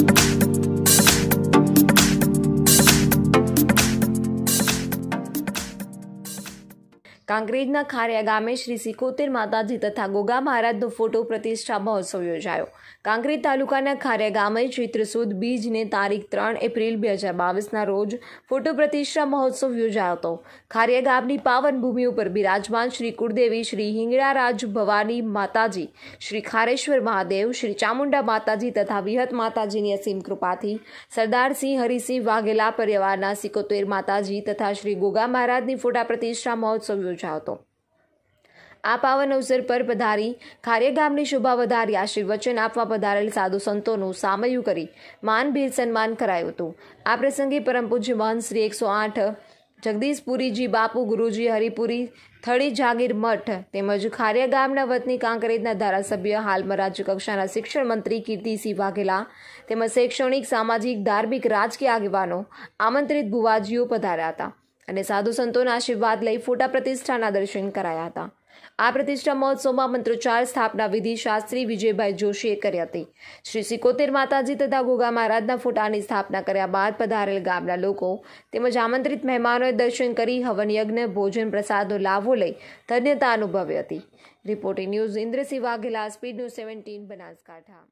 I'm Thank you. કાંકરેજના ખારિયા ગામે શ્રી સિકોતેર માતાજી તથા ગોગા મહારાજનો ફોટો પ્રતિષ્ઠા મહોત્સવ યોજાયો કાંકરેજ તાલુકાના ખારિયા ગામે ચૈત્રસુદ બીજને તારીખ ત્રણ એપ્રિલ બે હજાર બાવીસના રોજ ફોટો પ્રતિષ્ઠા મહોત્સવ યોજાયો હતો ખારિયા ગામની પાવન ભૂમિ ઉપર બિરાજમાન શ્રી કુળદેવી શ્રી હિંગળારાજ ભવાની માતાજી શ્રી ખારેશ્વર મહાદેવ શ્રી ચામુંડા માતાજી તથા વિહત માતાજીની અસીમ કૃપાથી સરદારસિંહ હરિસિંહ વાઘેલા પરિવારના સિકોતેર માતાજી તથા શ્રી ગોગા મહારાજની ફોટા પ્રતિષ્ઠા મહોત્સવ યોજાયો યોજાયો આ પાવન અવસર પર પધારી ખારે ગામની શોભા વધારી આશીર્વચન આપવા પધારેલ સાધુ સંતોનું સામયું કરી માનભીર સન્માન કરાયું હતું આ પ્રસંગે પરમ પૂજ્ય મહંત શ્રી એકસો આઠ જગદીશપુરીજી બાપુ ગુરુજી હરિપુરી થળી જાગીર મઠ તેમજ ખારિયા ગામના વતની કાંકરેજના ધારાસભ્ય હાલમાં રાજ્યકક્ષાના શિક્ષણ મંત્રી કીર્તિસિંહ વાઘેલા તેમજ શૈક્ષણિક સામાજિક ધાર્મિક રાજકીય આગેવાનો આમંત્રિત ભુવાજીઓ પધાર્યા હતા અને સાધુ સંતોના આશીર્વાદ લઈ ફોટા પ્રતિષ્ઠાના દર્શન કરાયા હતા આ પ્રતિષ્ઠા મહોત્સવમાં મંત્રોચ્ચાર સ્થાપના વિધિ શાસ્ત્રી વિજયભાઈ જોશીએ કરી હતી શ્રી સિકોતેર માતાજી તથા ગોગા મહારાજના ફોટાની સ્થાપના કર્યા બાદ પધારેલ ગામના લોકો તેમજ આમંત્રિત મહેમાનોએ દર્શન કરી હવન યજ્ઞ ભોજન પ્રસાદનો લાભો લઈ ધન્યતા અનુભવી હતી reporting news Indrasinh Vaghela speed news seventeen Banaskantha